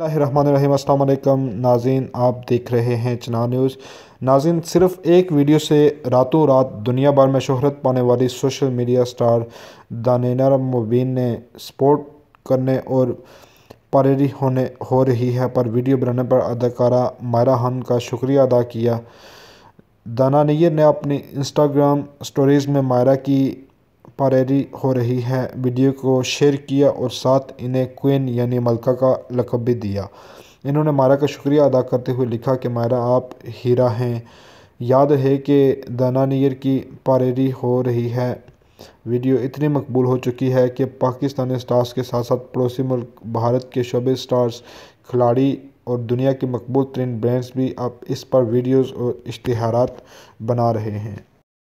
अल्लाम नाजीन आप देख रहे हैं चना न्यूज़ नाजिन सिर्फ एक वीडियो से रातों रात दुनिया भर में शोहरत पाने वाली सोशल मीडिया स्टार दानिनर मुबीन ने सपोर्ट करने और पारेरी होने हो रही है पर वीडियो बनाने पर अदाकारा मायरा खान का शुक्रिया अदा किया दाना नैयर ने अपनी इंस्टाग्राम स्टोरीज़ में मायरा की पारेरी हो रही है वीडियो को शेयर किया और साथ इन्हें क्वीन यानी मलका का लकब भी दिया इन्होंने मारा का शुक्रिया अदा करते हुए लिखा कि मारा आप हीरा हैं याद है कि दानानियर की पारेरी हो रही है वीडियो इतनी मकबूल हो चुकी है कि पाकिस्तानी स्टार्स के साथ साथ पड़ोसी मुल्क भारत के शोबे स्टार्स खिलाड़ी और दुनिया के मकबूल तरीन ब्रांड्स भी अब इस पर वीडियोस और इश्तहार बना रहे हैं